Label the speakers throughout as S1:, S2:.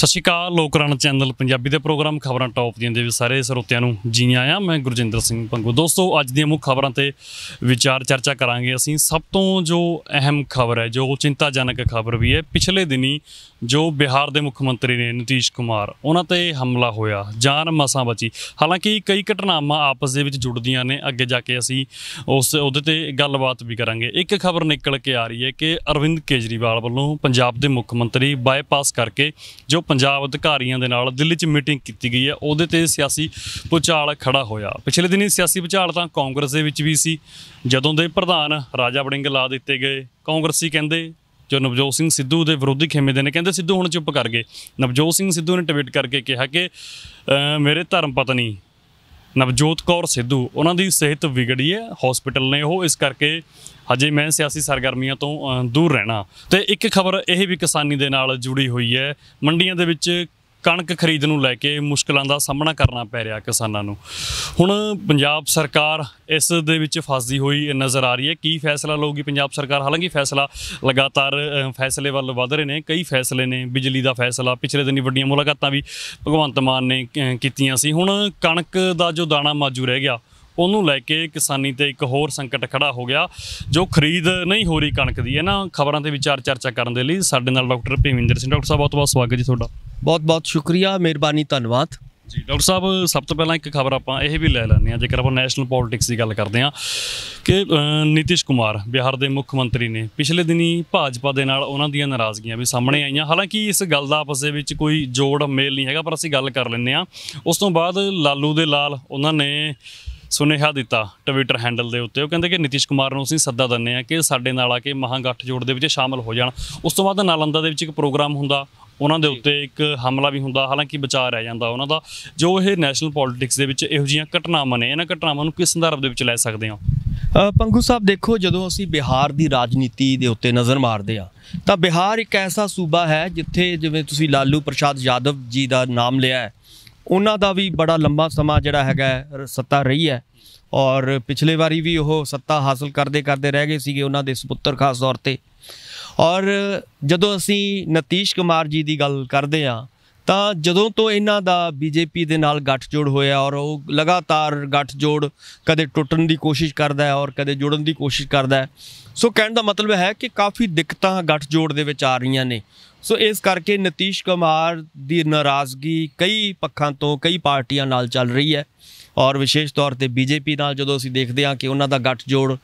S1: ਸਤਿ ਸ਼੍ਰੀ ਅਕਾਲ ਲੋਕਰਨ ਚੈਨਲ ਪੰਜਾਬੀ ਦੇ ਪ੍ਰੋਗਰਾਮ ਖਬਰਾਂ ਟੌਪ ਦੀਆਂ ਦੇ ਸਾਰੇ ਸਰੋਤਿਆਂ ਨੂੰ ਜੀ ਆਇਆਂ ਮੈਂ ਗੁਰਜਿੰਦਰ ਸਿੰਘ ਪੰਗੂ ਦੋਸਤੋ ਅੱਜ ਦੀਆਂ ਮੁੱਖ ਖਬਰਾਂ ਤੇ ਵਿਚਾਰ ਚਰਚਾ ਕਰਾਂਗੇ ਅਸੀਂ ਸਭ ਤੋਂ ਜੋ ਅਹਿਮ ਖਬਰ ਹੈ ਜੋ ਚਿੰਤਾਜਨਕ ਖਬਰ ਵੀ ਹੈ ਪਿਛਲੇ ਦਿਨੀ ਜੋ ਬਿਹਾਰ ਦੇ ਮੁੱਖ ਮੰਤਰੀ ਨੇ ਨਤੀਸ਼ ਕੁਮਾਰ ਉਹਨਾਂ ਤੇ ਹਮਲਾ ਹੋਇਆ ਜਾਨ ਮਸਾਂ ਬਚੀ ਹਾਲਾਂਕਿ ਕਈ ਘਟਨਾਵਾਂ ਆਪਸ ਦੇ ਵਿੱਚ ਜੁੜਦੀਆਂ ਨੇ ਅੱਗੇ ਜਾ ਕੇ ਅਸੀਂ ਉਸ ਉਹਦੇ ਤੇ ਗੱਲਬਾਤ ਵੀ ਕਰਾਂਗੇ ਇੱਕ ਖਬਰ ਨਿਕਲ ਕੇ ਆ ਰਹੀ ਹੈ ਕਿ ਅਰਵਿੰਦ ਕੇਜਰੀਵਾਲ ਵੱਲੋਂ ਪੰਜਾਬ ਦੇ ਮੁੱਖ ਮੰਤਰੀ ਬਾਈਪਾਸ ਕਰਕੇ ਜੋ ਪੰਜਾਬ ਅਧਿਕਾਰੀਆਂ ਦੇ ਨਾਲ ਦਿੱਲੀ 'ਚ ਮੀਟਿੰਗ ਕੀਤੀ ਗਈ ਹੈ ਉਹਦੇ ਤੇ ਸਿਆਸੀ ਪੁਚਾਲ ਖੜਾ ਹੋਇਆ ਪਿਛਲੇ ਦਿਨੀ ਸਿਆਸੀ ਪੁਚਾਲ ਤਾਂ ਕਾਂਗਰਸ ਦੇ ਵਿੱਚ ਵੀ ਸੀ ਜਦੋਂ ਦੇ ਪ੍ਰਧਾਨ ਰਾਜਾ ਵੜਿੰਗ ਲਾ ਦਿੱਤੇ ਗਏ ਕਾਂਗਰਸੀ ਕਹਿੰਦੇ ਜੋ ਨਵਜੋਤ ਸਿੰਘ ਸਿੱਧੂ ਦੇ ਵਿਰੋਧੀ ਖੇਮੇ ਦੇ ਨੇ ਕਹਿੰਦੇ ਸਿੱਧੂ ਹੁਣ ਚੁੱਪ ਕਰ ਗਏ ਨਵਜੋਤ ਸਿੰਘ ਸਿੱਧੂ ਨੇ ਟਵੀਟ ਕਰਕੇ ਕਿਹਾ ਕਿ ਮੇਰੇ ਧਰਮ ਪਤਨੀ ਨਵਜੋਤ ਕੌਰ ਸਿੱਧੂ ਉਹਨਾਂ ਦੀ ਸਿਹਤ ਵਿਗੜੀ ਹੈ ਹਸਪੀਟਲ ਨੇ ਉਹ ਇਸ ਕਰਕੇ ਹਜੇ ਮੈਂ ਸਿਆਸੀ ਸਰਗਰਮੀਆਂ ਤੋਂ ਦੂਰ ਰਹਿਣਾ ਤੇ ਇੱਕ ਖਬਰ ਇਹ ਵੀ ਕਿਸਾਨੀ ਦੇ ਨਾਲ ਜੁੜੀ ਹੋਈ ਹੈ ਮੰਡੀਆਂ ਦੇ ਵਿੱਚ ਕਣਕ ਖਰੀਦ ਨੂੰ ਲੈ ਕੇ ਮੁਸ਼ਕਲਾਂ ਦਾ ਸਾਹਮਣਾ ਕਰਨਾ ਪੈ ਰਿਹਾ ਕਿਸਾਨਾਂ ਨੂੰ ਹੁਣ ਪੰਜਾਬ ਸਰਕਾਰ ਇਸ ਦੇ ਵਿੱਚ ਫਸਦੀ ਹੋਈ ਨਜ਼ਰ ਆ ਰਹੀ ਹੈ ਕੀ ਫੈਸਲਾ ਲਊਗੀ ਪੰਜਾਬ ਸਰਕਾਰ ਹਾਲਾਂਕਿ ਫੈਸਲਾ ਲਗਾਤਾਰ ਫੈਸਲੇ ਵੱਲ ਵਧ ਰਹੇ ਨੇ ਕਈ ਫੈਸਲੇ ਨੇ ਬਿਜਲੀ ਦਾ ਫੈਸਲਾ ਪਿਛਲੇ ਦਿਨੀ ਵੱਡੀਆਂ ਮੁਲਾਕਾਤਾਂ ਵੀ ਭਗਵੰਤ ਮਾਨ ਨੇ ਕੀਤੀਆਂ ਸੀ ਹੁਣ ਕਣਕ ਦਾ ਜੋ ਦਾਣਾ ਮਾਜੂ ਰਹਿ ਗਿਆ ਉਹਨੂੰ ਲੈ ਕੇ ਕਿਸਾਨੀ ਤੇ ਇੱਕ ਹੋਰ ਸੰਕਟ ਖੜਾ ਹੋ ਗਿਆ ਜੋ ਖਰੀਦ ਨਹੀਂ ਹੋ ਰਹੀ ਕਣਕ ਦੀ ਇਹਨਾਂ ਖਬਰਾਂ ਤੇ ਵਿਚਾਰ ਚਰਚਾ ਕਰਨ ਦੇ ਲਈ ਸਾਡੇ ਨਾਲ ਡਾਕਟਰ ਭੀਮਿੰਦਰ ਸਿੰਘ ਡਾਕਟਰ ਸਾਹਿਬ ਬਹੁਤ ਬਹੁਤ ਸਵਾਗਤ ਜੀ ਤੁਹਾਡਾ ਬਹੁਤ ਬਹੁਤ ਸ਼ੁਕਰੀਆ ਮਿਹਰਬਾਨੀ ਧੰਨਵਾਦ ਜੀ ਡਾਕਟਰ ਸਾਹਿਬ ਸਭ ਤੋਂ ਪਹਿਲਾਂ ਇੱਕ ਖਬਰ ਆਪਾਂ ਇਹ ਵੀ ਲੈ ਲੈਣੀ ਆ ਜੇਕਰ ਆਪਾਂ ਨੈਸ਼ਨਲ ਪੋਲਿਟਿਕਸ ਦੀ ਗੱਲ ਕਰਦੇ ਆ ਕਿ ਨਿਤਿਸ਼ ਕੁਮਾਰ ਬਿਹਾਰ ਦੇ ਮੁੱਖ ਮੰਤਰੀ ਨੇ ਪਿਛਲੇ ਦਿਨੀ ਭਾਜਪਾ ਦੇ ਨਾਲ ਉਹਨਾਂ ਦੀਆਂ ਨਾਰਾਜ਼ਗੀਆਂ ਵੀ ਸਾਹਮਣੇ ਆਈਆਂ ਹਾਲਾਂਕਿ ਇਸ ਗੱਲ ਦਾ ਆਪਸ ਦੇ ਵਿੱਚ ਕੋਈ ਜੋੜ ਮੇਲ ਨਹੀਂ ਹੈਗਾ ਪਰ ਅਸੀਂ ਗੱਲ ਕਰ ਲੈਂਦੇ ਆ ਉਸ ਤੋਂ ਬਾਅਦ ਲਾਲੂ ਦੇ ਲਾਲ ਉਹਨਾਂ ਨੇ ਸੁਨੇਹਾ ਦਿੱਤਾ ਟਵਿੱਟਰ ਹੈਂਡਲ ਦੇ ਉੱਤੇ ਉਹ ਕਹਿੰਦੇ ਕਿ ਨਿਤਿਸ਼ ਕੁਮਾਰ ਨੂੰ ਅਸੀਂ ਸੱਦਾ ਦਿੰਨੇ ਆ ਕਿ ਸਾਡੇ ਨਾਲ ਆ ਕੇ ਮਹਾਗੱਠ ਜੋੜ ਦੇ ਵਿੱਚ ਸ਼ਾਮਲ ਹੋ ਜਾਣ ਉਸ ਤੋਂ ਬਾਅਦ ਨਾਲੰਦਾ ਦੇ ਵਿੱਚ ਇੱਕ ਪ੍ਰੋਗਰਾਮ ਹੁੰਦਾ ਉਹਨਾਂ ਦੇ ਉੱਤੇ ਇੱਕ ਹਮਲਾ ਵੀ ਹੁੰਦਾ ਹਾਲਾਂਕਿ ਵਿਚਾਰ ਰਹਿ ਜਾਂਦਾ ਉਹਨਾਂ ਦਾ ਜੋ ਇਹ ਨੈਸ਼ਨਲ ਪੋਲਿਟਿਕਸ ਦੇ ਵਿੱਚ ਇਹੋ ਜੀਆਂ ਘਟਨਾਵਾਂ ਨੇ ਇਹਨਾਂ ਘਟਨਾਵਾਂ ਨੂੰ ਕਿਸ ਸੰਦਰਭ ਦੇ ਵਿੱਚ ਲੈ ਸਕਦੇ
S2: ਹਾਂ ਪੰਗੂ ਸਾਹਿਬ ਦੇਖੋ ਜਦੋਂ ਅਸੀਂ ਬਿਹਾਰ ਦੀ ਰਾਜਨੀਤੀ ਦੇ ਉੱਤੇ ਨਜ਼ਰ ਮਾਰਦੇ ਆ ਤਾਂ ਬਿਹਾਰ ਇੱਕ ਐਸਾ ਸੂਬਾ ਹੈ ਜਿੱਥੇ ਜਿਵੇਂ ਤੁਸੀਂ ਲਾਲੂ ਪ੍ਰਸ਼ਾਦ ਯਾਦਵ ਜੀ ਦਾ ਨਾਮ ਲਿਆ ਹੈ ਉਹਨਾਂ ਦਾ ਵੀ ਬੜਾ ਲੰਮਾ ਸਮਾਂ ਜਿਹੜਾ ਹੈਗਾ ਸੱਤਾ ਰਹੀ ਹੈ ਔਰ ਪਿਛਲੇ ਵਾਰੀ ਵੀ ਉਹ ਸੱਤਾ ਹਾਸਲ ਕਰਦੇ ਕਰਦੇ ਰਹਿ ਗਏ ਸੀਗੇ ਉਹਨਾਂ ਦੇ ਸੁਪੁੱਤਰ ਖਾਸ ਤੌਰ ਤੇ ਔਰ ਜਦੋਂ ਅਸੀਂ ਨਤੀਸ਼ ਕੁਮਾਰ ਜੀ ਦੀ ਗੱਲ ਕਰਦੇ ਆ ਤਾਂ ਜਦੋਂ ਤੋਂ ਇਹਨਾਂ ਦਾ ਬੀਜੇਪੀ ਦੇ ਨਾਲ ਗੱਠਜੋੜ ਹੋਇਆ ਔਰ ਉਹ ਲਗਾਤਾਰ ਗੱਠਜੋੜ ਕਦੇ ਟੁੱਟਣ ਦੀ ਕੋਸ਼ਿਸ਼ ਕਰਦਾ ਹੈ ਔਰ ਕਦੇ ਜੁੜਨ ਦੀ ਕੋਸ਼ਿਸ਼ ਕਰਦਾ ਹੈ ਸੋ ਕਹਿਣ ਦਾ ਮਤਲਬ ਹੈ ਕਿ ਕਾਫੀ ਦਿੱਕਤਾਂ ਗੱਠਜੋੜ ਦੇ ਵਿੱਚ ਆ ਰਹੀਆਂ ਨੇ ਸੋ ਇਸ ਕਰਕੇ ਨਤੀਸ਼ ਕੁਮਾਰ ਦੀ ਨਾਰਾਜ਼ਗੀ ਕਈ ਪੱਖਾਂ ਤੋਂ ਕਈ ਪਾਰਟੀਆਂ ਨਾਲ ਚੱਲ ਰਹੀ ਹੈ ਔਰ ਵਿਸ਼ੇਸ਼ ਤੌਰ ਤੇ ਬੀਜੇਪੀ ਨਾਲ ਜਦੋਂ ਅਸੀਂ ਦੇਖਦੇ ਹਾਂ ਕਿ ਉਹਨਾਂ ਦਾ ਗੱਠ ਜੋੜ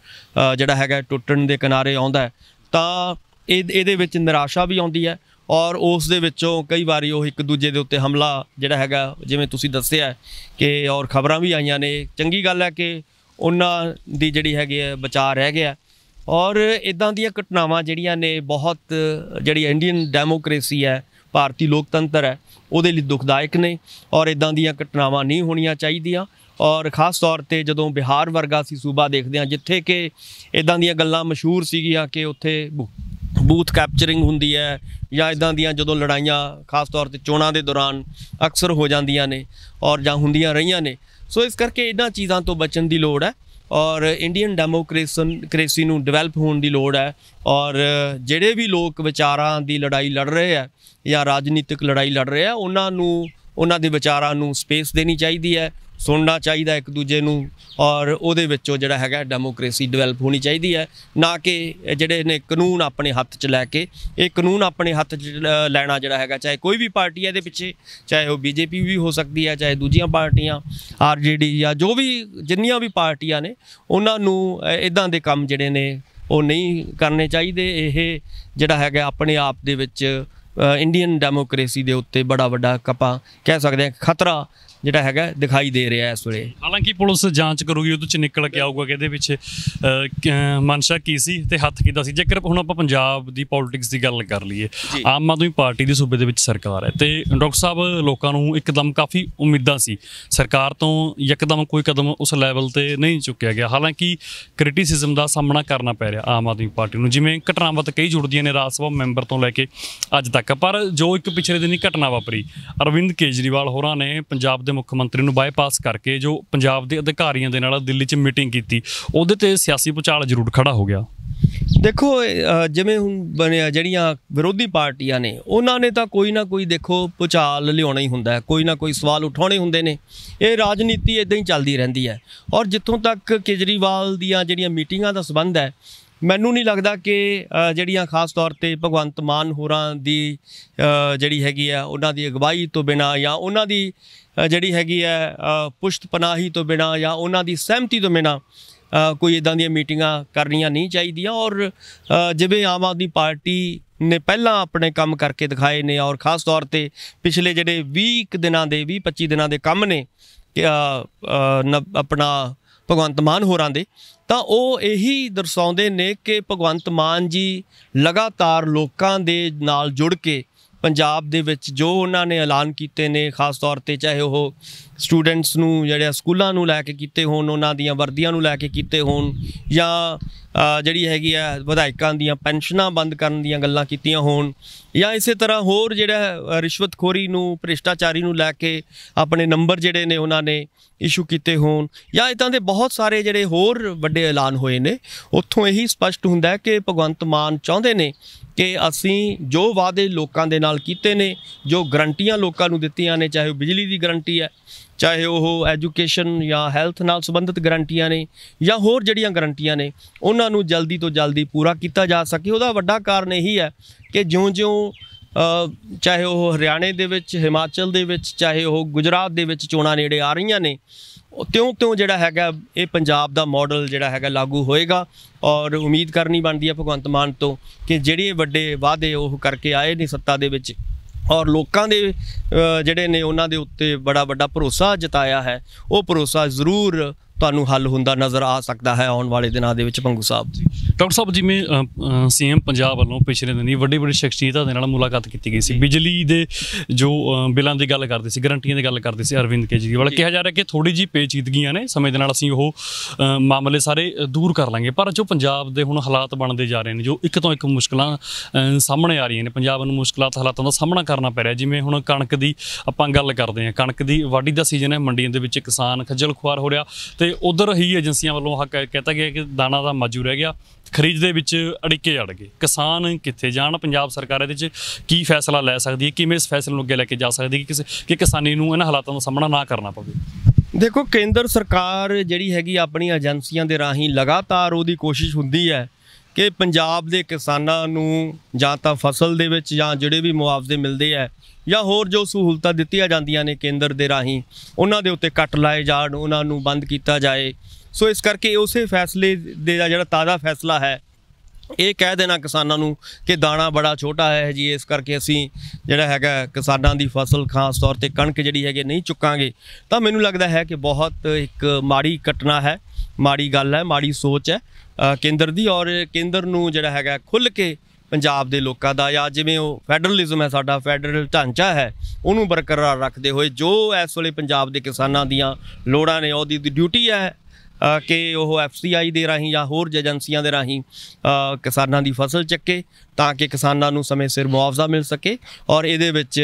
S2: ਜਿਹੜਾ ਹੈਗਾ ਟੁੱਟਣ ਦੇ ਕਿਨਾਰੇ ਆਉਂਦਾ ਹੈ ਤਾਂ ਇਹਦੇ ਵਿੱਚ ਨਿਰਾਸ਼ਾ ਵੀ ਆਉਂਦੀ ਹੈ ਔਰ ਉਸ ਦੇ ਵਿੱਚੋਂ ਕਈ ਵਾਰੀ ਉਹ ਇੱਕ ਦੂਜੇ ਦੇ ਉੱਤੇ ਹਮਲਾ ਜਿਹੜਾ ਹੈਗਾ ਜਿਵੇਂ ਤੁਸੀਂ ਦੱਸਿਆ ਕਿ ਔਰ ਖਬਰਾਂ ਵੀ ਆਈਆਂ ਨੇ ਚੰਗੀ ਗੱਲ ਹੈ ਕਿ ਉਹਨਾਂ ਦੀ ਜਿਹੜੀ ਹੈਗੀ ਹੈ ਬਚਾਅ ਰਹਿ ਗਿਆ ਔਰ ਇਦਾਂ ਦੀਆਂ ਘਟਨਾਵਾਂ ਜਿਹੜੀਆਂ ਨੇ ਬਹੁਤ ਜਿਹੜੀ ਇੰਡੀਅਨ ਡੈਮੋਕ੍ਰੇਸੀ ਹੈ ਭਾਰਤੀ ਲੋਕਤੰਤਰ ਹੈ ਉਹਦੇ ਲਈ ਦੁਖਦਾਇਕ ਨੇ ਔਰ ਇਦਾਂ ਦੀਆਂ ਘਟਨਾਵਾਂ ਨਹੀਂ ਹੋਣੀਆਂ ਚਾਹੀਦੀਆਂ ਔਰ ਖਾਸ ਤੌਰ ਤੇ ਜਦੋਂ ਬਿਹਾਰ ਵਰਗਾ ਸੀ ਸੂਬਾ ਦੇਖਦੇ ਆ ਜਿੱਥੇ ਕਿ ਇਦਾਂ ਦੀਆਂ ਗੱਲਾਂ ਮਸ਼ਹੂਰ ਸੀਗੀਆਂ ਕਿ ਉੱਥੇ ਬੂਥ ਕੈਪਚਰਿੰਗ ਹੁੰਦੀ ਹੈ ਜਾਂ ਇਦਾਂ ਦੀਆਂ ਜਦੋਂ ਲੜਾਈਆਂ ਖਾਸ ਤੌਰ ਤੇ ਚੋਣਾਂ ਦੇ ਦੌਰਾਨ ਅਕਸਰ ਹੋ ਜਾਂਦੀਆਂ ਨੇ ਔਰ ਜਾਂ ਹੁੰਦੀਆਂ ਰਹੀਆਂ ਨੇ ਸੋ ਇਸ ਕਰਕੇ ਇਦਾਂ ਚੀਜ਼ਾਂ ਤੋਂ ਬਚਣ ਦੀ ਲੋੜ ਹੈ ਔਰ ਇੰਡੀਅਨ ਡੈਮੋਕ੍ਰੇਸੀ ਕ੍ਰੇਸੀ ਨੂੰ ਡਿਵੈਲਪ ਹੋਣ ਦੀ ਲੋੜ ਹੈ ਔਰ ਜਿਹੜੇ ਵੀ ਲੋਕ ਵਿਚਾਰਾਂ ਦੀ ਲੜਾਈ ਲੜ ਰਹੇ ਆ ਜਾਂ ਰਾਜਨੀਤਿਕ ਲੜਾਈ ਲੜ ਰਹੇ ਆ ਉਹਨਾਂ ਨੂੰ ਉਹਨਾਂ ਦੇ ਵਿਚਾਰਾਂ ਨੂੰ ਸਪੇਸ ਦੇਣੀ ਚਾਹੀਦੀ ਹੈ ਸੁਣਨਾ ਚਾਹੀਦਾ ਇੱਕ ਦੂਜੇ ਨੂੰ ਔਰ ਉਹਦੇ ਵਿੱਚੋਂ ਜਿਹੜਾ ਹੈਗਾ ਡੈਮੋਕ੍ਰੇਸੀ ਡਿਵੈਲਪ ਹੋਣੀ ਚਾਹੀਦੀ ਹੈ ਨਾ ਕਿ ਜਿਹੜੇ ਨੇ ਕਾਨੂੰਨ ਆਪਣੇ ਹੱਥ 'ਚ ਲੈ ਕੇ ਇਹ ਕਾਨੂੰਨ ਆਪਣੇ ਹੱਥ 'ਚ ਲੈਣਾ ਜਿਹੜਾ ਹੈਗਾ ਚਾਹੇ ਕੋਈ ਵੀ ਪਾਰਟੀ ਹੈ ਇਹਦੇ ਪਿੱਛੇ ਚਾਹੇ ਉਹ ਬੀਜੇਪੀ ਵੀ ਹੋ ਸਕਦੀ ਹੈ ਚਾਹੇ ਦੂਜੀਆਂ ਪਾਰਟੀਆਂ ਆਰਜੀਡੀ ਜਾਂ ਜੋ ਵੀ ਜਿੰਨੀਆਂ ਵੀ ਪਾਰਟੀਆਂ ਨੇ ਉਹਨਾਂ ਨੂੰ ਇਦਾਂ ਦੇ ਕੰਮ ਜਿਹੜੇ ਨੇ ਉਹ ਨਹੀਂ ਕਰਨੇ ਚਾਹੀਦੇ ਇਹ ਜਿਹੜਾ ਹੈਗਾ ਆਪਣੇ ਆਪ ਦੇ ਵਿੱਚ ਇੰਡੀਅਨ ਡੈਮੋਕ੍ਰੇਸੀ ਦੇ ਉੱਤੇ ਬੜਾ ਵੱਡਾ ਕਪਾ ਕਹਿ ਸਕਦੇ ਆ ਖਤਰਾ ਜਿਹੜਾ ਹੈਗਾ ਦਿਖਾਈ ਦੇ ਰਿਹਾ ਇਸ ਵੇਲੇ
S1: ਹਾਲਾਂਕਿ ਪੁਲਿਸ ਜਾਂਚ ਕਰੂਗੀ ਉਹਦੇ ਚ ਨਿਕਲ ਕੇ ਆਊਗਾ ਕਿ ਇਹਦੇ ਵਿੱਚ ਮਨਸ਼ਾ ਕੀ ਸੀ ਤੇ ਹੱਥ ਕਿਦਾ ਸੀ ਜੇਕਰ ਹੁਣ ਆਪਾਂ ਪੰਜਾਬ ਦੀ ਪੋਲਿਟਿਕਸ ਦੀ ਗੱਲ ਕਰ ਲਈਏ ਆਮ ਆਦਮੀ ਪਾਰਟੀ ਦੀ ਸੂਬੇ ਦੇ ਵਿੱਚ ਸਰਕਾਰ ਹੈ ਤੇ ਡਾਕਟਰ ਸਾਹਿਬ ਲੋਕਾਂ ਨੂੰ ਇੱਕਦਮ ਕਾਫੀ ਉਮੀਦਾਂ ਸੀ ਸਰਕਾਰ ਤੋਂ ਇੱਕਦਮ ਕੋਈ ਕਦਮ ਉਸ ਲੈਵਲ ਤੇ ਨਹੀਂ ਚੁੱਕਿਆ ਗਿਆ ਹਾਲਾਂਕਿ ਕ੍ਰਿਟਿਸਿਜ਼ਮ ਦਾ ਸਾਹਮਣਾ ਕਰਨਾ ਪੈ ਰਿਹਾ ਆਮ ਆਦਮੀ ਪਾਰਟੀ ਨੂੰ ਜਿਵੇਂ ਘਟਨਾਵਾਂ ਤਾਂ ਕਈ ਜੁੜਦੀਆਂ ਨੇ ਰਾਜ ਸਭਾ ਮੈਂਬਰ ਤੋਂ ਲੈ ਕੇ ਅੱਜ ਤੱਕ ਪਰ ਜੋ ਇੱਕ ਪਿਛਲੇ ਦਿਨੀ ਘਟਨਾ ਵਾਪਰੀ ਅਰਵਿੰਦ ਕੇਜਰੀਵਾਲ ਹੋਰਾਂ ਨੇ ਪੰਜਾਬ ਦੇ ਮੁੱਖ ਮੰਤਰੀ ਨੂੰ ਬਾਈਪਾਸ ਕਰਕੇ ਜੋ ਪੰਜਾਬ ਦੇ ਅਧਿਕਾਰੀਆਂ ਦੇ ਨਾਲ ਦਿੱਲੀ 'ਚ ਮੀਟਿੰਗ ਕੀਤੀ ਉਹਦੇ ਤੇ ਸਿਆਸੀ ਪੁਚਾਲ ਜ਼ਰੂਰ ਖੜਾ ਹੋ ਗਿਆ
S2: ਦੇਖੋ ਜਿਵੇਂ ਹੁਣ ਬਣਿਆ ਜਿਹੜੀਆਂ ਵਿਰੋਧੀ ਪਾਰਟੀਆਂ ਨੇ ਉਹਨਾਂ ਨੇ ਤਾਂ ਕੋਈ ਨਾ ਕੋਈ ਦੇਖੋ ਪੁਚਾਲ ਲਿਆਉਣਾ ਹੀ ਹੁੰਦਾ ਕੋਈ ਨਾ ਕੋਈ ਸਵਾਲ ਉਠਾਉਣੇ ਹੁੰਦੇ ਨੇ ਇਹ ਰਾਜਨੀਤੀ ਇਦਾਂ ਹੀ ਚੱਲਦੀ ਰਹਿੰਦੀ ਹੈ ਔਰ ਜਿੱਥੋਂ ਤੱਕ ਕੇਜਰੀਵਾਲ ਦੀਆਂ ਜਿਹੜੀਆਂ ਮੀਟਿੰਗਾਂ ਦਾ ਸਬੰਧ ਹੈ ਮੈਨੂੰ ਨਹੀਂ ਲੱਗਦਾ ਕਿ ਜਿਹੜੀਆਂ ਖਾਸ ਤੌਰ ਤੇ ਭਗਵੰਤ ਮਾਨ ਹੋਰਾਂ ਦੀ ਜਿਹੜੀ ਹੈਗੀ ਆ ਉਹਨਾਂ ਦੀ ਅਗਵਾਈ ਤੋਂ ਬਿਨਾ ਜਾਂ ਉਹਨਾਂ ਦੀ ਜਿਹੜੀ ਹੈਗੀ ਹੈ ਪੁਸ਼ਤ ਪਨਾਹੀ ਤੋਂ ਬਿਨਾ ਜਾਂ ਉਹਨਾਂ ਦੀ ਸਹਿਮਤੀ ਤੋਂ ਬਿਨਾ ਕੋਈ ਇਦਾਂ ਦੀਆਂ ਮੀਟਿੰਗਾਂ ਕਰਨੀਆਂ ਨਹੀਂ ਚਾਹੀਦੀਆਂ ਔਰ ਜਿਵੇਂ ਆਮ ਆਦਮੀ ਪਾਰਟੀ ਨੇ ਪਹਿਲਾਂ ਆਪਣੇ ਕੰਮ ਕਰਕੇ ਦਿਖਾਏ ਨੇ ਔਰ ਖਾਸ ਤੌਰ ਤੇ ਪਿਛਲੇ ਜਿਹੜੇ 20 ਦਿਨਾਂ ਦੇ 20 25 ਦਿਨਾਂ ਦੇ ਕੰਮ ਨੇ ਆਪਣਾ ਭਗਵੰਤ ਮਾਨ ਹੋਰਾਂ ਦੇ ਤਾਂ ਉਹ ਇਹੀ ਦਰਸਾਉਂਦੇ ਨੇ ਕਿ ਭਗਵੰਤ ਮਾਨ ਜੀ ਲਗਾਤਾਰ ਲੋਕਾਂ ਦੇ ਨਾਲ ਜੁੜ ਕੇ ਪੰਜਾਬ ਦੇ ਵਿੱਚ ਜੋ ਉਹਨਾਂ ਨੇ ਐਲਾਨ ਕੀਤੇ ਨੇ ਖਾਸ ਤੌਰ ਤੇ ਚਾਹੇ ਉਹ ਸਟੂਡੈਂਟਸ ਨੂੰ ਜਿਹੜੇ ਸਕੂਲਾਂ ਨੂੰ ਲੈ ਕੇ ਕੀਤੇ ਹੋਣ ਉਹਨਾਂ ਦੀਆਂ ਵਰਦੀਆਂ ਨੂੰ ਲੈ ਕੇ ਕੀਤੇ ਹੋਣ ਜਾਂ ਜਿਹੜੀ ਹੈਗੀ ਆ ਵਿਧਾਇਕਾਂ ਦੀਆਂ ਪੈਨਸ਼ਨਾਂ ਬੰਦ ਕਰਨ ਦੀਆਂ ਗੱਲਾਂ ਕੀਤੀਆਂ ਹੋਣ ਜਾਂ ਇਸੇ ਤਰ੍ਹਾਂ ਹੋਰ ਜਿਹੜਾ ਰਿਸ਼ਵਤਖੋਰੀ ਨੂੰ ਭ੍ਰਿਸ਼ਟਾਚਾਰੀ ਨੂੰ ਲੈ ਕੇ ਆਪਣੇ ਨੰਬਰ ਜਿਹੜੇ ਨੇ ਉਹਨਾਂ ਨੇ ਇਸ਼ੂ ਕੀਤੇ ਹੋਣ ਜਾਂ ਇਦਾਂ ਦੇ ਬਹੁਤ ਸਾਰੇ ਜਿਹੜੇ ਹੋਰ ਵੱਡੇ ਐਲਾਨ ਹੋਏ ਨੇ ਉੱਥੋਂ ਇਹੀ ਸਪਸ਼ਟ ਹੁੰਦਾ ਹੈ ਕਿ ਭਗਵੰਤ ਮਾਨ ਚਾਹੁੰਦੇ ਨੇ ਕਿ ਅਸੀਂ ਜੋ ਵਾਅਦੇ ਲੋਕਾਂ ਦੇ ਨਾਲ ਕੀਤੇ ਨੇ ਜੋ ਗਰੰਟੀਆਂ ਲੋਕਾਂ ਨੂੰ ਦਿੱਤੀਆਂ ਨੇ ਚਾਹੇ ਉਹ ਬਿਜਲੀ ਦੀ ਗਰੰਟੀ ਹੈ ਚਾਹੇ ਉਹ ਐਜੂਕੇਸ਼ਨ ਜਾਂ ਹੈਲਥ ਨਾਲ ਸੰਬੰਧਿਤ ਗਰੰਟੀਆਂ ਨੇ ਜਾਂ ਹੋਰ ਜਿਹੜੀਆਂ ਗਰੰਟੀਆਂ ਨੇ ਉਹਨਾਂ ਨੂੰ ਜਲਦੀ ਤੋਂ ਜਲਦੀ ਪੂਰਾ ਕੀਤਾ ਜਾ ਸਕੇ ਉਹਦਾ ਵੱਡਾ ਕਾਰਨ ਇਹੀ ਹੈ ਕਿ ਜਿਉਂ-ਜਿਉਂ ਚਾਹੇ ਉਹ ਹਰਿਆਣੇ ਦੇ ਵਿੱਚ ਹਿਮਾਚਲ ਦੇ ਵਿੱਚ ਚਾਹੇ ਉਹ ਗੁਜਰਾਤ ਦੇ ਵਿੱਚ ਚੋਣਾਂ ਨੇੜੇ ਆ ਰਹੀਆਂ ਨੇ ਤਿਉਂ ਤਿਉਂ ਜਿਹੜਾ ਹੈਗਾ ਇਹ ਪੰਜਾਬ ਦਾ ਮਾਡਲ ਜਿਹੜਾ ਹੈਗਾ ਲਾਗੂ ਹੋਏਗਾ ਔਰ ਉਮੀਦ ਕਰਨੀ ਬਣਦੀ ਹੈ ਭਗਵੰਤ ਮਾਨ ਤੋਂ ਕਿ ਜਿਹੜੇ ਵੱਡੇ ਵਾਅਦੇ ਉਹ ਕਰਕੇ ਆਏ ਨੇ ਸੱਤਾ ਦੇ ਵਿੱਚ ਔਰ ਲੋਕਾਂ ਦੇ ਜਿਹੜੇ ਨੇ ਉਹਨਾਂ ਦੇ ਉੱਤੇ ਬੜਾ ਵੱਡਾ ਭਰੋਸਾ ਜਤਾਇਆ ਹੈ ਉਹ ਭਰੋਸਾ ਜ਼ਰੂਰ ਤੁਹਾਨੂੰ ਹੱਲ ਹੁੰਦਾ ਨਜ਼ਰ ਆ ਸਕਦਾ ਹੈ ਆਉਣ ਵਾਲੇ ਦਿਨਾਂ ਦੇ ਵਿੱਚ ਪੰਗੂ ਸਾਹਿਬ ਜੀ ਡਾਕਟਰ ਸਾਹਿਬ ਜਿਵੇਂ
S1: ਸੀਐਮ ਪੰਜਾਬ ਵੱਲੋਂ ਪਿਛਲੇ ਦਿਨੀ ਵੱਡੇ ਵੱਡੇ ਸ਼ਖਸੀਅਤਾਂ ਦੇ ਨਾਲ ਮੁਲਾਕਾਤ ਕੀਤੀ ਗਈ ਸੀ ਬਿਜਲੀ ਦੇ ਜੋ ਬਿੱਲਾਂ ਦੀ ਗੱਲ ਕਰਦੇ ਸੀ ਗਰੰਟੀਆਂ ਦੀ ਗੱਲ ਕਰਦੇ ਸੀ ਅਰਵਿੰਦ ਕੇਜਰੀਵਾਲ ਕਿਹਾ ਜਾ ਰਿਹਾ ਕਿ ਥੋੜੀ ਜੀ ਪੇਚੀਦਗੀਆਂ ਨੇ ਸਮੇਂ ਦੇ ਨਾਲ ਅਸੀਂ ਉਹ ਮਾਮਲੇ ਸਾਰੇ ਦੂਰ ਕਰ ਲਾਂਗੇ ਪਰ ਜੋ ਪੰਜਾਬ ਦੇ ਹੁਣ ਹਾਲਾਤ ਬਣਦੇ ਜਾ ਰਹੇ ਨੇ ਜੋ ਇੱਕ ਤੋਂ ਇੱਕ ਮੁਸ਼ਕਲਾਂ ਸਾਹਮਣੇ ਆ ਰਹੀਆਂ ਨੇ ਪੰਜਾਬ ਨੂੰ ਮੁਸ਼ਕਲਾਂ ਹਾਲਾਤਾਂ ਦਾ ਸਾਹਮਣਾ ਕਰਨਾ ਪੈ ਰਿਹਾ ਜਿਵੇਂ ਹੁਣ ਕਣਕ ਦੀ ਆਪਾਂ ਗੱਲ ਕਰਦੇ ਹਾਂ ਕਣਕ ਦੀ ਵਾਢੀ ਦਾ ਸੀਜ਼ਨ ਹੈ ਮੰਡੀਆਂ ਦੇ ਵਿੱਚ ਕਿਸਾਨ ਖੱਜਲ ਖੁਆਰ ਹੋ ਰਿਹਾ ਤੇ ਤੇ ਉਧਰ ਹੀ ਏਜੰਸੀਆਂ ਵੱਲੋਂ ਹੱਕ ਕਹਿਤਾ ਗਿਆ ਕਿ ਦਾਣਾ ਦਾ ਮਾਜੂ ਰਹਿ ਗਿਆ ਖਰੀਦ ਦੇ ਵਿੱਚ ਅੜਿੱਕੇ ਅੜ ਗਏ ਕਿਸਾਨ ਕਿੱਥੇ ਜਾਣ ਪੰਜਾਬ ਸਰਕਾਰ ਇਹਦੇ ਵਿੱਚ ਕੀ ਫੈਸਲਾ ਲੈ ਸਕਦੀ ਹੈ ਕਿਵੇਂ ਇਸ ਫੈਸਲੇ ਨੂੰ ਅੱਗੇ ਲੈ ਕੇ ਜਾ ਸਕਦੀ ਹੈ ਕਿ ਕਿਸਾਨੀ ਨੂੰ ਇਹਨਾਂ ਹਾਲਾਤਾਂ ਦਾ ਸਾਹਮਣਾ ਨਾ ਕਰਨਾ ਪਵੇ
S2: ਦੇਖੋ ਕੇਂਦਰ ਸਰਕਾਰ ਜਿਹੜੀ ਹੈਗੀ ਆਪਣੀ ਏਜੰਸੀਆਂ ਦੇ ਰਾਹੀਂ ਲਗਾਤਾਰ ਉਹਦੀ ਕੋਸ਼ਿਸ਼ ਹੁੰਦੀ ਹੈ ਕਿ ਪੰਜਾਬ ਦੇ ਕਿਸਾਨਾਂ ਨੂੰ ਜਾਂ ਤਾਂ ਫਸਲ ਦੇ ਵਿੱਚ ਜਾਂ ਜਿਹੜੇ ਵੀ ਮੁਆਵਜ਼ੇ ਮਿਲਦੇ ਆ ਜਾਂ ਹੋਰ ਜੋ ਸਹੂਲਤਾਂ ਦਿੱਤੀਆਂ ਜਾਂਦੀਆਂ ਨੇ ਕੇਂਦਰ ਦੇ ਰਾਹੀਂ ਉਹਨਾਂ ਦੇ ਉੱਤੇ ਕੱਟ ਲਾਏ ਜਾਣ ਉਹਨਾਂ ਨੂੰ ਬੰਦ ਕੀਤਾ ਜਾਏ ਸੋ ਇਸ ਕਰਕੇ ਉਸੇ ਫੈਸਲੇ ਦੇ ਜਿਹੜਾ ਤਾਜ਼ਾ ਫੈਸਲਾ ਹੈ ਇਹ ਕਹਿ ਦੇਣਾ ਕਿਸਾਨਾਂ ਨੂੰ ਕਿ ਦਾਣਾ ਬੜਾ ਛੋਟਾ ਹੈ ਜੀ ਇਸ ਕਰਕੇ ਅਸੀਂ ਜਿਹੜਾ ਹੈਗਾ ਕਿਸਾਨਾਂ ਦੀ ਫਸਲ ਖਾਸ ਤੌਰ ਤੇ ਕਣਕ ਜਿਹੜੀ ਹੈਗੇ ਨਹੀਂ ਚੁੱਕਾਂਗੇ ਤਾਂ ਮੈਨੂੰ ਲੱਗਦਾ ਹੈ ਕਿ ਬਹੁਤ ਇੱਕ ਮਾੜੀ ਕਟਨਾ ਹੈ ਮਾੜੀ ਗੱਲ ਹੈ ਮਾੜੀ ਸੋਚ ਹੈ ਕੇਂਦਰ ਦੀ ਔਰ ਕੇਂਦਰ ਨੂੰ ਜਿਹੜਾ ਹੈਗਾ ਖੁੱਲ ਕੇ ਪੰਜਾਬ ਦੇ ਲੋਕਾਂ ਦਾ ਜਾਂ ਜਿਵੇਂ ਉਹ ਫੈਡਰਲਿਜ਼ਮ ਹੈ ਸਾਡਾ ਫੈਡਰਲ ਢਾਂਚਾ ਹੈ ਉਹਨੂੰ ਬਰਕਰਾਰ ਰੱਖਦੇ ਹੋਏ ਜੋ ਇਸ ਵੇਲੇ ਪੰਜਾਬ ਦੇ ਕਿਸਾਨਾਂ ਦੀਆਂ ਲੋੜਾਂ ਨੇ ਉਹਦੀ ਡਿਊਟੀ ਹੈ ਕਿ ਉਹ ਐਫਸੀਆਈ ਦੇ ਰਾਹੀਂ ਜਾਂ ਹੋਰ ਏਜੰਸੀਆਂ ਦੇ ਰਾਹੀਂ ਕਿਸਾਨਾਂ ਦੀ ਫਸਲ ਚੱਕੇ ਤਾਂ ਕਿ ਕਿਸਾਨਾਂ ਨੂੰ ਸਮੇਂ ਸਿਰ ਮੁਆਵਜ਼ਾ ਮਿਲ ਸਕੇ ਔਰ ਇਹਦੇ ਵਿੱਚ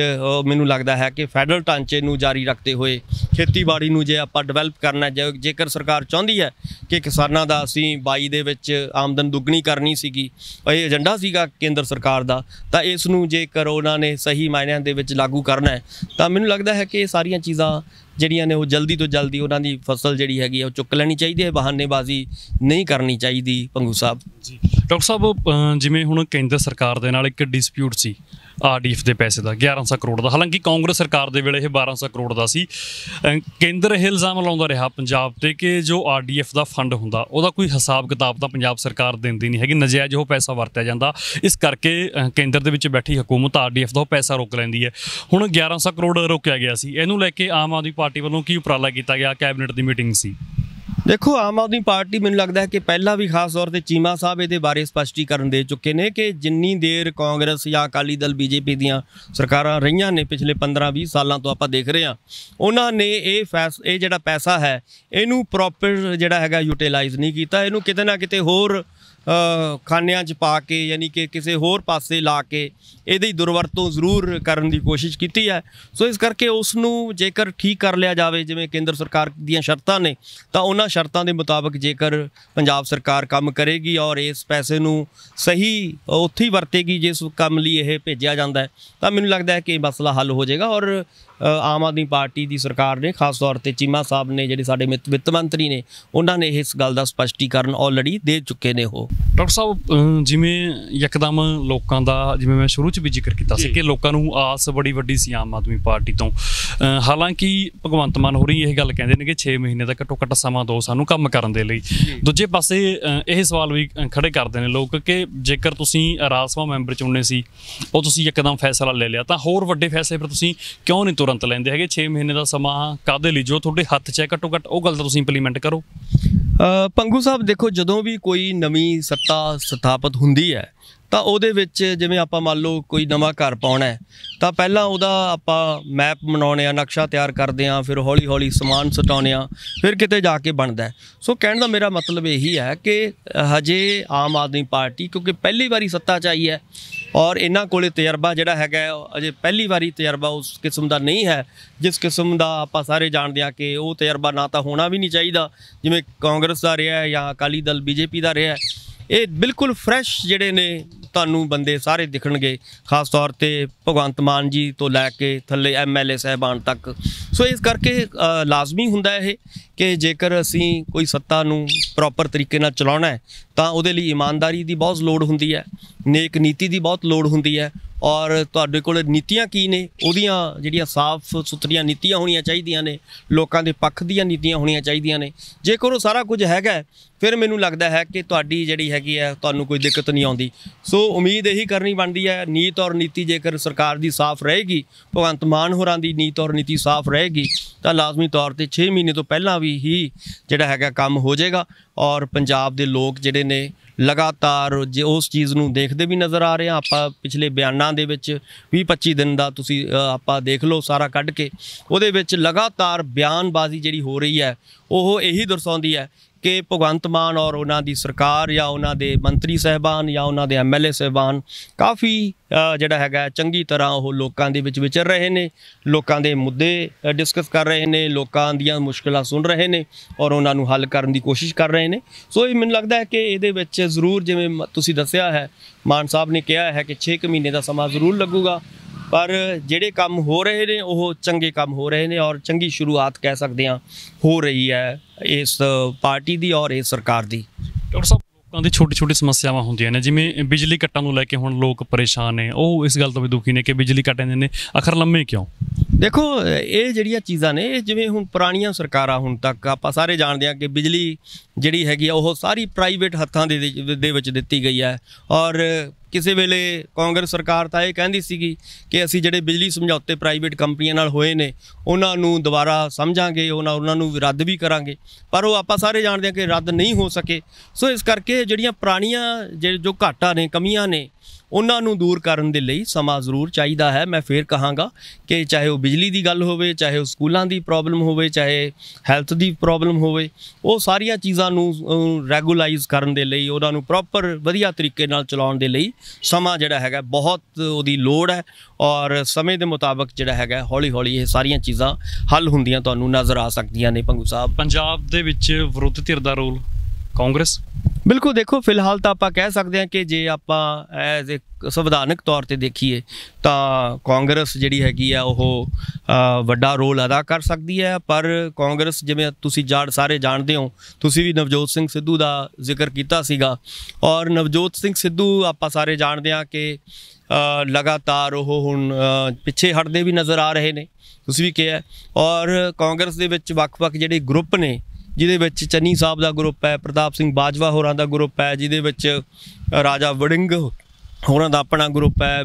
S2: ਮੈਨੂੰ ਲੱਗਦਾ ਹੈ ਕਿ ਫੈਡਰਲ ਟਾਂਚੇ ਨੂੰ ਜਾਰੀ ਰੱਖਦੇ ਹੋਏ ਖੇਤੀਬਾੜੀ ਨੂੰ ਜੇ ਆਪਾਂ ਡਿਵੈਲਪ ਕਰਨਾ ਜੇਕਰ ਸਰਕਾਰ ਚਾਹੁੰਦੀ ਹੈ ਕਿ ਕਿਸਾਨਾਂ ਦਾ ਅਸੀਂ 22 ਦੇ ਵਿੱਚ ਆਮਦਨ ਦੁੱਗਣੀ ਕਰਨੀ ਸੀਗੀ ਇਹ ਏਜੰਡਾ ਸੀਗਾ ਕੇਂਦਰ ਸਰਕਾਰ ਦਾ ਤਾਂ ਇਸ ਨੂੰ ਜੇਕਰ ਉਹਨਾਂ ਨੇ ਸਹੀ ਮਾਇਨਿਆਂ ਦੇ ਵਿੱਚ ਲਾਗੂ ਕਰਨਾ ਤਾਂ ਮੈਨੂੰ ਲੱਗਦਾ ਹੈ ਕਿ ਇਹ ਸਾਰੀਆਂ ਚੀਜ਼ਾਂ ਜਿਹੜੀਆਂ ਨੇ ਉਹ ਜਲਦੀ ਤੋਂ ਜਲਦੀ ਉਹਨਾਂ ਦੀ ਫਸਲ ਜਿਹੜੀ ਹੈਗੀ ਉਹ ਚੁੱਕ ਲੈਣੀ ਚਾਹੀਦੀ ਹੈ ਬਹਾਨੇਬਾਜ਼ੀ ਨਹੀਂ ਕਰਨੀ ਚਾਹੀਦੀ ਪੰਗੂ ਸਾਹਿਬ ਜੀ ਡਾਕਟਰ ਸਾਹਿਬ
S1: ਜਿਵੇਂ ਹੁਣ ਕੇਂਦਰ ਸਰਕਾਰ ਦੇ ਨਾਲ ਇੱਕ ਡਿਸਪਿਊਟ ਸੀ ਆਰਡੀਐਫ ਦੇ ਪੈਸੇ ਦਾ 1100 ਕਰੋੜ ਦਾ ਹਾਲਾਂਕਿ ਕਾਂਗਰਸ ਸਰਕਾਰ ਦੇ ਵੇਲੇ ਇਹ 1200 ਕਰੋੜ ਦਾ ਸੀ ਕੇਂਦਰ ਇਹ ਇਲਜ਼ਾਮ ਲਾਉਂਦਾ ਰਿਹਾ ਪੰਜਾਬ ਤੇ ਕਿ ਜੋ ਆਰਡੀਐਫ ਦਾ ਫੰਡ ਹੁੰਦਾ ਉਹਦਾ ਕੋਈ ਹਿਸਾਬ ਕਿਤਾਬ ਤਾਂ ਪੰਜਾਬ ਸਰਕਾਰ ਦਿੰਦੀ ਨਹੀਂ ਹੈਗੀ ਨਜਾਇਜ਼ ਉਹ ਪੈਸਾ ਵਰਤਿਆ ਜਾਂਦਾ ਇਸ ਕਰਕੇ ਕੇਂਦਰ ਦੇ ਵਿੱਚ ਬੈਠੀ ਹਕੂਮਤ ਆਰਡੀਐਫ ਦਾ ਉਹ ਪੈਸਾ ਰੋਕ ਲੈਂਦੀ ਹੈ ਹੁਣ 1100 ਕਰੋੜ ਰੋਕਿਆ ਗਿਆ ਸੀ ਇਹਨੂੰ ਲੈ ਕੇ ਆਮ ਆਦਮੀ ਪਾਰਟੀ ਵੱਲੋਂ ਕੀ ਉਪਰਾਲਾ ਕੀਤਾ ਗਿਆ ਕੈਬਨਿਟ ਦੀ ਮੀਟਿੰਗ ਸੀ
S2: ਦੇਖੋ ਆਮ ਆਦਮੀ ਪਾਰਟੀ ਮੈਨੂੰ ਲੱਗਦਾ ਹੈ ਕਿ ਪਹਿਲਾਂ ਵੀ ਖਾਸ ਤੌਰ ਤੇ ਚੀਮਾ ਸਾਹਿਬ ਇਹਦੇ ਬਾਰੇ ਸਪਸ਼ਟੀਕਰਨ ਦੇ ਚੁੱਕੇ ਨੇ ਕਿ ਜਿੰਨੀ ਦੇਰ ਕਾਂਗਰਸ ਜਾਂ ਅਕਾਲੀ ਦਲ ਬੀਜੇਪੀ ਦੀਆਂ ਸਰਕਾਰਾਂ ਰਹੀਆਂ ਨੇ ਪਿਛਲੇ 15-20 ਸਾਲਾਂ ਤੋਂ ਆਪਾਂ ਦੇਖ ਰਹੇ ਹਾਂ ਉਹਨਾਂ ਨੇ ਇਹ ਫੈਸ ਇਹ ਜਿਹੜਾ ਪੈਸਾ ਹੈ ਇਹਨੂੰ ਪ੍ਰੋਪਰ ਜਿਹੜਾ ਹੈਗਾ ਯੂਟਿਲਾਈਜ਼ ਨਹੀਂ ਕੀਤਾ ਇਹਨੂੰ ਕਿਤੇ ਨਾ ਕਿਤੇ ਹੋਰ ਖਾਨਿਆਂ 'ਚ ਪਾ ਕੇ ਯਾਨੀ ਕਿ ਕਿਸੇ ਹੋਰ ਪਾਸੇ ਲਾ ਕੇ ਇਹਦੀ ਦੁਰਵਰਤੋਂ ਜ਼ਰੂਰ ਕਰਨ ਦੀ ਕੋਸ਼ਿਸ਼ ਕੀਤੀ ਹੈ ਸੋ ਇਸ ਕਰਕੇ ਉਸ ਨੂੰ ਜੇਕਰ ਠੀਕ ਕਰ ਲਿਆ ਜਾਵੇ ਜਿਵੇਂ ਕੇਂਦਰ ਸਰਕਾਰ ਦੀਆਂ ਸ਼ਰਤਾਂ ਨੇ ਤਾਂ ਉਹਨਾਂ ਸ਼ਰਤਾਂ ਦੇ ਮੁਤਾਬਕ ਜੇਕਰ ਪੰਜਾਬ ਸਰਕਾਰ ਕੰਮ ਕਰੇਗੀ ਔਰ ਇਸ ਪੈਸੇ ਨੂੰ ਸਹੀ ਉੱਥੇ ਹੀ ਵਰਤੇਗੀ ਜਿਸ ਕੰਮ ਲਈ ਇਹ ਭੇਜਿਆ ਜਾਂਦਾ ਤਾਂ ਮੈਨੂੰ ਲੱਗਦਾ ਹੈ ਕਿ ਇਹ ਮਸਲਾ ਹੱਲ ਹੋ ਜਾਏਗਾ ਔਰ ਆਮ ਆਦਮੀ ਪਾਰਟੀ ਦੀ ਸਰਕਾਰ ਨੇ ਖਾਸ ਤੌਰ ਤੇ ਚੀਮਾ ਸਾਹਿਬ ਨੇ ਜਿਹੜੇ ਸਾਡੇ ਵਿੱਤ ਮੰਤਰੀ ਨੇ ਉਹਨਾਂ ਨੇ ਇਸ ਗੱਲ ਦਾ ਸਪਸ਼ਟੀਕਰਨ ਆਲਰੇਡੀ ਦੇ ਚੁੱਕੇ ਨੇ ਉਹ
S1: ਡਾਕਟਰ ਸਾਹਿਬ ਜਿਵੇਂ ਇੱਕਦਮ ਲੋਕਾਂ ਦਾ ਜਿਵੇਂ ਮੈਂ ਸ਼ੁਰੂ ਚ ਵੀ ਜ਼ਿਕਰ ਕੀਤਾ ਸੀ
S2: ਕਿ ਲੋਕਾਂ ਨੂੰ ਆਸ ਬੜੀ ਵੱਡੀ ਸੀ ਆਮ
S1: ਆਦਮੀ ਪਾਰਟੀ ਤੋਂ ਹਾਲਾਂਕਿ ਭਗਵੰਤ ਮਾਨ ਹੋਰੀ ਇਹ ਗੱਲ ਕਹਿੰਦੇ ਨੇ ਕਿ 6 ਮਹੀਨੇ ਦਾ ਘੱਟੋ ਘੱਟ ਸਮਾਂ ਦੋ ਸਾਨੂੰ ਕੰਮ ਕਰਨ ਦੇ ਲਈ ਦੂਜੇ ਪਾਸੇ ਇਹ ਸਵਾਲ ਵੀ ਖੜੇ ਕਰਦੇ ਨੇ ਲੋਕ ਕਿ ਜੇਕਰ ਤੁਸੀਂ ਸਭਾ ਮੈਂਬਰ ਚੁਣਨੇ ਸੀ ਉਹ ਤੁਸੀਂ ਇੱਕਦਮ ਫੈਸਲਾ ਲੈ ਲਿਆ ਤਾਂ ਹੋਰ ਵੱਡੇ ਫੈਸਲੇ ਪਰ ਤੁਸੀਂ ਕਿਉਂ ਨਹੀਂ ਤੁਰ ਤੁਰੰਤ ਲੈਂਦੇ ਹੈਗੇ 6 ਮਹੀਨੇ ਦਾ ਸਮਾਂ ਕਾਦੇ ਲਈ ਜੋ ਤੁਹਾਡੇ ਹੱਥ 'ਚ ਹੈ ਘੱਟੋ ਘੱਟ ਉਹ ਗੱਲ ਤਾਂ ਤੁਸੀਂ ਇੰਪਲੀਮੈਂਟ
S2: ਕਰੋ ਪੰਗੂ ਸਾਹਿਬ ਦੇਖੋ ਜਦੋਂ ਵੀ ਕੋਈ ਨਵੀਂ ਸੱਤਾ ਸਥਾਪਿਤ ਹੁੰਦੀ ਹੈ ਤਾਂ ਉਹਦੇ ਵਿੱਚ ਜਿਵੇਂ ਆਪਾਂ ਮੰਨ ਲਓ ਕੋਈ ਨਵਾਂ ਘਰ ਪਾਉਣਾ ਹੈ ਤਾਂ ਪਹਿਲਾਂ ਉਹਦਾ ਆਪਾਂ ਮੈਪ ਬਣਾਉਣੇ ਆ ਨਕਸ਼ਾ ਤਿਆਰ ਕਰਦੇ ਆ ਫਿਰ ਹੌਲੀ-ਹੌਲੀ ਸਮਾਨ ਸਟਾਉਣੇ ਆ ਫਿਰ ਕਿਤੇ ਜਾ ਕੇ ਬਣਦਾ ਸੋ ਕਹਿਣ ਦਾ ਮੇਰਾ ਮਤਲਬ ਇਹੀ ਹੈ ਕਿ ਹਜੇ ਆਮ ਆਦਮੀ ਪਾਰਟੀ ਕਿਉਂਕਿ ਪਹਿਲੀ ਵਾਰੀ ਸੱਤਾ 'ਚ ਆਈ ਹੈ ਔਰ ਇਹਨਾਂ ਕੋਲੇ ਤਜਰਬਾ ਜਿਹੜਾ ਹੈਗਾ ਅਜੇ ਪਹਿਲੀ ਵਾਰੀ ਤਜਰਬਾ ਉਸ ਕਿਸਮ ਦਾ ਨਹੀਂ ਹੈ ਜਿਸ ਕਿਸਮ ਦਾ ਆਪਾਂ ਸਾਰੇ ਜਾਣਦੇ ਆ ਕਿ ਉਹ ਤਜਰਬਾ ਨਾ ਤਾਂ ਹੋਣਾ ਵੀ ਨਹੀਂ ਚਾਹੀਦਾ ਜਿਵੇਂ ਕਾਂਗਰਸ ਦਾ ਰਿਹਾ ਜਾਂ ਅਕਾਲੀ ਦਲ ਬੀਜੇਪੀ ਦਾ ਰਿਹਾ ਇਹ ਬਿਲਕੁਲ ਫਰੈਸ਼ ਜਿਹੜੇ ਨੇ ਤੁਹਾਨੂੰ ਬੰਦੇ ਸਾਰੇ ਦਿਖਣਗੇ ਖਾਸ ਤੌਰ ਤੇ ਭਗਵੰਤ ਮਾਨ ਜੀ ਤੋਂ ਲੈ ਕੇ ਥੱਲੇ ਐਮਐਲਏ ਸਹਿਬਾਨ ਤੱਕ ਸੋ ਇਸ ਕਰਕੇ ਲਾਜ਼ਮੀ ਹੁੰਦਾ ਇਹ ਕਿ ਜੇਕਰ ਅਸੀਂ ਕੋਈ ਸੱਤਾ ਨੂੰ ਪ੍ਰੋਪਰ ਤਰੀਕੇ ਨਾਲ ਚਲਾਉਣਾ ਹੈ ਤਾਂ ਉਹਦੇ ਲਈ ਇਮਾਨਦਾਰੀ ਦੀ ਬਹੁਤ ਲੋੜ ਹੁੰਦੀ ਹੈ ਨੇਕ ਨੀਤੀ ਦੀ ਬਹੁਤ ਲੋੜ ਹੁੰਦੀ ਹੈ ਔਰ ਤੁਹਾਡੇ ਕੋਲ ਨੀਤੀਆਂ ਕੀ ਨੇ ਉਹਦੀਆਂ ਜਿਹੜੀਆਂ ਸਾਫ਼ ਸੁਥਰੀਆਂ ਨੀਤੀਆਂ ਹੋਣੀਆਂ ਚਾਹੀਦੀਆਂ ਨੇ ਲੋਕਾਂ ਦੇ ਪੱਖ ਦੀਆਂ ਨੀਤੀਆਂ ਹੋਣੀਆਂ ਚਾਹੀਦੀਆਂ ਨੇ ਜੇਕਰ ਉਹ ਸਾਰਾ ਕੁਝ ਹੈਗਾ ਫਿਰ ਮੈਨੂੰ ਲੱਗਦਾ ਹੈ ਕਿ ਤੁਹਾਡੀ ਜਿਹੜੀ ਹੈਗੀ ਹੈ ਤੁਹਾਨੂੰ ਕੋਈ ਦਿੱਕਤ ਨਹੀਂ ਆਉਂਦੀ ਸੋ ਉਮੀਦ ਇਹੀ ਕਰਨੀ ਬਣਦੀ ਹੈ ਨੀਤ ਔਰ ਨੀਤੀ ਜੇਕਰ ਸਰਕਾਰ ਦੀ ਸਾਫ਼ ਰਹੇਗੀ ਭਗਵੰਤ ਮਾਨ ਹੋਰਾਂ ਦੀ ਨੀਤ ਔਰ ਨੀਤੀ ਸਾਫ਼ ਰਹੇਗੀ ਤਾਂ ਲਾਜ਼ਮੀ ਤੌਰ ਤੇ 6 ਮਹੀਨੇ ਤੋਂ ਪਹਿਲਾਂ ਵੀ ਜਲਦੀ ਹੀ ਜਿਹੜਾ ਹੈਗਾ ਕੰਮ ਹੋ ਜਾਏਗਾ ਔਰ ਪੰਜਾਬ ਦੇ ਲੋਕ ਜਿਹੜੇ ਨੇ ਲਗਾਤਾਰ ਜੇ ਉਸ ਚੀਜ਼ ਨੂੰ ਦੇਖਦੇ ਵੀ ਨਜ਼ਰ ਆ ਰਹੇ ਆ ਆਪਾਂ ਪਿਛਲੇ ਬਿਆਨਾਂ ਦੇ ਵਿੱਚ 20 25 ਦਿਨ ਦਾ ਤੁਸੀਂ ਆਪਾਂ ਦੇਖ ਲਓ ਸਾਰਾ ਕੱਢ ਕੇ ਉਹਦੇ ਵਿੱਚ ਲਗਾਤਾਰ ਬਿਆਨਬਾਜ਼ੀ ਜਿਹੜੀ ਹੋ ਰਹੀ ਹੈ ਉਹ ਇਹੀ ਦਰਸਾਉਂਦੀ ਹੈ ਕਿ ਭਗਵੰਤ ਮਾਨ ਔਰ ਉਹਨਾਂ ਦੀ ਸਰਕਾਰ ਜਾਂ ਉਹਨਾਂ ਦੇ ਮੰਤਰੀ ਸਹਿਬਾਨ ਜਾਂ ਉਹਨਾਂ ਦੇ ਐਮਐਲਏ ਸਹਿਬਾਨ ਕਾਫੀ ਜਿਹੜਾ ਹੈਗਾ ਚੰਗੀ ਤਰ੍ਹਾਂ ਉਹ ਲੋਕਾਂ ਦੇ ਵਿੱਚ ਵਿਚਰ ਰਹੇ ਨੇ ਲੋਕਾਂ ਦੇ ਮੁੱਦੇ ਡਿਸਕਸ ਕਰ ਰਹੇ ਨੇ ਲੋਕਾਂ ਦੀਆਂ ਮੁਸ਼ਕਲਾਂ ਸੁਣ ਰਹੇ ਨੇ ਔਰ ਉਹਨਾਂ ਨੂੰ ਹੱਲ ਕਰਨ ਦੀ ਕੋਸ਼ਿਸ਼ ਕਰ ਰਹੇ ਨੇ ਸੋ ਇਹ ਮੈਨੂੰ ਲੱਗਦਾ ਹੈ ਕਿ ਇਹਦੇ ਵਿੱਚ ਜ਼ਰੂਰ ਜਿਵੇਂ ਤੁਸੀਂ ਦੱਸਿਆ ਹੈ ਮਾਨ ਸਾਹਿਬ ਨੇ ਕਿਹਾ ਹੈ ਕਿ 6 ਮਹੀਨੇ ਦਾ ਸਮਾਂ ਜ਼ਰੂਰ ਲੱਗੂਗਾ ਪਰ ਜਿਹੜੇ ਕੰਮ ਹੋ ਰਹੇ ਨੇ ਉਹ ਚੰਗੇ ਕੰਮ ਹੋ ਰਹੇ ਨੇ ਔਰ ਚੰਗੀ ਸ਼ੁਰੂਆਤ ਕਹਿ ਸਕਦੇ ਆ ਹੋ ਰਹੀ ਹੈ ਇਸ ਪਾਰਟੀ ਦੀ ਔਰ ਇਸ ਸਰਕਾਰ ਦੀ ਡਾਕਟਰ
S1: ਸਾਹਿਬ ਲੋਕਾਂ ਦੀ ਛੋਟੀ ਛੋਟੀ ਸਮੱਸਿਆਵਾਂ ਹੁੰਦੀਆਂ ਨੇ ਜਿਵੇਂ ਬਿਜਲੀ ਕੱਟਾਂ ਨੂੰ ਲੈ ਕੇ ਹੁਣ ਲੋਕ ਪਰੇਸ਼ਾਨ ਨੇ ਉਹ ਇਸ ਗੱਲ ਤੋਂ ਵੀ ਦੁਖੀ ਨੇ ਕਿ ਬਿਜਲੀ ਕੱਟ ਜਾਂਦੇ ਨੇ ਅਖਰ ਲੰਮੇ ਕਿਉਂ
S2: ਦੇਖੋ ਇਹ ਜਿਹੜੀਆਂ ਚੀਜ਼ਾਂ ਨੇ ਜਿਵੇਂ ਹੁਣ ਪੁਰਾਣੀਆਂ ਸਰਕਾਰਾਂ ਹੁਣ ਤੱਕ ਆਪਾਂ ਸਾਰੇ ਜਾਣਦੇ ਆ ਕਿ ਬਿਜਲੀ ਜਿਹੜੀ ਹੈਗੀ ਆ ਉਹ ਸਾਰੀ ਪ੍ਰਾਈਵੇਟ ਹੱਥਾਂ ਦੇ ਦੇ ਵਿੱਚ ਦਿੱਤੀ ਗਈ ਹੈ ਔਰ ਕਿਸੇ ਵੇਲੇ ਕਾਂਗਰਸ ਸਰਕਾਰ ਤਾਂ ਇਹ ਕਹਿੰਦੀ ਸੀਗੀ ਕਿ ਅਸੀਂ ਜਿਹੜੇ ਬਿਜਲੀ ਸਮਝੌਤੇ ਪ੍ਰਾਈਵੇਟ ਕੰਪਨੀਆਂ ਨਾਲ ਹੋਏ ਨੇ ਉਹਨਾਂ ਨੂੰ ਦੁਬਾਰਾ ਸਮਝਾਂਗੇ ਉਹਨਾਂ ਉਹਨਾਂ ਨੂੰ ਰੱਦ ਵੀ ਕਰਾਂਗੇ ਪਰ ਉਹ ਆਪਾਂ ਸਾਰੇ ਜਾਣਦੇ ਹਾਂ ਕਿ ਰੱਦ ਨਹੀਂ ਹੋ ਸਕੇ ਸੋ ਇਸ ਕਰਕੇ ਜਿਹੜੀਆਂ ਪੁਰਾਣੀਆਂ ਜੋ ਘਾਟਾਂ ਨੇ ਕਮੀਆਂ ਨੇ ਉਹਨਾਂ ਨੂੰ ਦੂਰ ਕਰਨ ਦੇ ਲਈ ਸਮਾਂ ਜ਼ਰੂਰ ਚਾਹੀਦਾ ਹੈ ਮੈਂ ਫੇਰ ਕਹਾਂਗਾ ਕਿ ਚਾਹੇ ਉਹ ਬਿਜਲੀ ਦੀ ਗੱਲ ਹੋਵੇ ਚਾਹੇ ਉਹ ਸਕੂਲਾਂ ਦੀ ਪ੍ਰੋਬਲਮ ਹੋਵੇ ਚਾਹੇ ਹੈਲਥ ਦੀ ਪ੍ਰੋਬਲਮ ਹੋਵੇ ਉਹ ਸਾਰੀਆਂ ਚੀਜ਼ਾਂ ਨੂੰ ਰੈਗੂਲਾਈਜ਼ ਕਰਨ ਦੇ ਲਈ ਉਹਨਾਂ ਨੂੰ ਪ੍ਰੋਪਰ ਵਧੀਆ ਤਰੀਕੇ ਨਾਲ ਚਲਾਉਣ ਦੇ ਲਈ ਸਮਾਂ ਜਿਹੜਾ ਹੈਗਾ ਬਹੁਤ ਉਹਦੀ ਲੋੜ ਹੈ ਔਰ ਸਮੇਂ ਦੇ ਮੁਤਾਬਕ ਜਿਹੜਾ ਹੈਗਾ ਹੌਲੀ-ਹੌਲੀ ਇਹ ਸਾਰੀਆਂ ਚੀਜ਼ਾਂ ਹੱਲ ਹੁੰਦੀਆਂ ਤੁਹਾਨੂੰ ਨਜ਼ਰ ਆ ਸਕਦੀਆਂ ਨੇ ਪੰਗੂ ਸਾਹਿਬ ਪੰਜਾਬ ਦੇ ਵਿੱਚ ਵਿਰੋਧ ਧਿਰ ਦਾ ਰੋਲ ਕਾਂਗਰਸ ਬਿਲਕੁਲ ਦੇਖੋ ਫਿਲਹਾਲ ਤਾਂ ਆਪਾਂ ਕਹਿ ਸਕਦੇ ਹਾਂ ਕਿ ਜੇ ਆਪਾਂ ਐਜ਼ ਇੱਕ ਸੰਵਿਧਾਨਕ ਤੌਰ ਤੇ ਦੇਖੀਏ ਤਾਂ ਕਾਂਗਰਸ ਜਿਹੜੀ ਹੈਗੀ ਆ ਉਹ ਵੱਡਾ ਰੋਲ ਅਦਾ ਕਰ ਸਕਦੀ ਹੈ ਪਰ ਕਾਂਗਰਸ ਜਿਵੇਂ ਤੁਸੀਂ ਜਾਣ ਸਾਰੇ ਜਾਣਦੇ ਹੋ ਤੁਸੀਂ ਵੀ ਨਵਜੋਤ ਸਿੰਘ ਸਿੱਧੂ ਦਾ ਜ਼ਿਕਰ ਕੀਤਾ ਸੀਗਾ ਔਰ ਨਵਜੋਤ ਸਿੰਘ ਸਿੱਧੂ ਆਪਾਂ ਸਾਰੇ ਜਾਣਦੇ ਹਾਂ ਕਿ ਲਗਾਤਾਰ ਉਹ ਹੁਣ ਪਿੱਛੇ ਹਟਦੇ ਵੀ ਨਜ਼ਰ ਆ ਰਹੇ ਨੇ ਤੁਸੀਂ ਵੀ ਕਿਹਾ ਔਰ ਕਾਂਗਰਸ ਦੇ ਵਿੱਚ ਵੱਖ-ਵੱਖ ਜਿਹੜੇ ਗਰੁੱਪ ਨੇ ਜਿਹਦੇ ਵਿੱਚ ਚੰਨੀ ਸਾਹਿਬ ਦਾ ਗਰੁੱਪ ਹੈ ਪ੍ਰਤਾਪ ਸਿੰਘ ਬਾਜਵਾ ਹੋਰਾਂ ਦਾ ਗਰੁੱਪ ਹੈ ਜਿਹਦੇ ਵਿੱਚ ਰਾਜਾ ਵੜਿੰਗ ਹੋਰਾਂ ਦਾ ਆਪਣਾ ਗਰੁੱਪ ਹੈ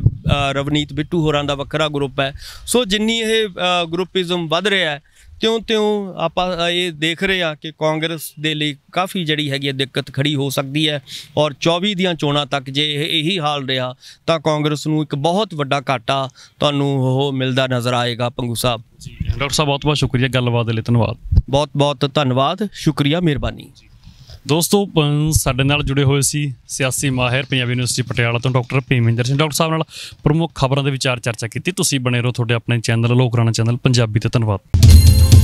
S2: ਰਵਨੀਤ ਬਿੱਟੂ ਹੋਰਾਂ ਦਾ ਵੱਖਰਾ ਗਰੁੱਪ ਹੈ ਸੋ ਜਿੰਨੀ ਇਹ ਗਰੁੱਪਿਜ਼ਮ ਵੱਧ ਰਿਹਾ ਹੈ ਤਿਉਂ ਤਿਉਂ ਆਪਾਂ ਇਹ ਦੇਖ ਰਹੇ ਆ ਕਿ ਕਾਂਗਰਸ ਦੇ ਲਈ ਕਾਫੀ ਜੜੀ ਹੈਗੀ ਦਿੱਕਤ ਖੜੀ ਹੋ ਸਕਦੀ ਹੈ ਔਰ 24 ਦੀਆਂ ਚੋਣਾਂ ਤੱਕ ਜੇ ਇਹੀ ਹਾਲ ਰਿਹਾ ਤਾਂ ਕਾਂਗਰਸ ਨੂੰ ਇੱਕ ਬਹੁਤ ਵੱਡਾ ਘਾਟਾ ਤੁਹਾਨੂੰ ਉਹ ਮਿਲਦਾ ਨਜ਼ਰ ਆਏਗਾ ਪੰਗੂ ਸਾਹਿਬ ਜੀ ਡਾਕਟਰ ਸਾਹਿਬ ਬਹੁਤ ਬਹੁਤ ਸ਼ੁਕਰੀਆ ਗੱਲਬਾਤ ਦੇ ਲਈ ਧੰਨਵਾਦ ਬਹੁਤ ਬਹੁਤ ਧੰਨਵਾਦ ਸ਼ੁਕਰੀਆ
S1: ਮਿਹਰਬਾਨੀ ਦੋਸਤੋ ਸਾਡੇ ਨਾਲ ਜੁੜੇ ਹੋਏ ਸੀ ਸਿਆਸੀ ਮਾਹਿਰ ਪੰਜਾਬੀ ਯੂਨੀਵਰਸਿਟੀ ਪਟਿਆਲਾ ਤੋਂ ਡਾਕਟਰ ਭੀਮਿੰਦਰ ਸਿੰਘ ਡਾਕਟਰ ਸਾਹਿਬ ਨਾਲ ਪ੍ਰਮੁੱਖ ਖਬਰਾਂ ਦੇ ਵਿਚਾਰ ਚਰਚਾ ਕੀਤੀ ਤੁਸੀਂ ਬਣੇ ਰਹੋ ਤੁਹਾਡੇ ਆਪਣੇ ਚੈਨਲ ਲੋਕਰਾਣਾ ਚੈਨਲ ਪੰਜਾਬੀ ਤੇ ਧੰਨਵਾਦ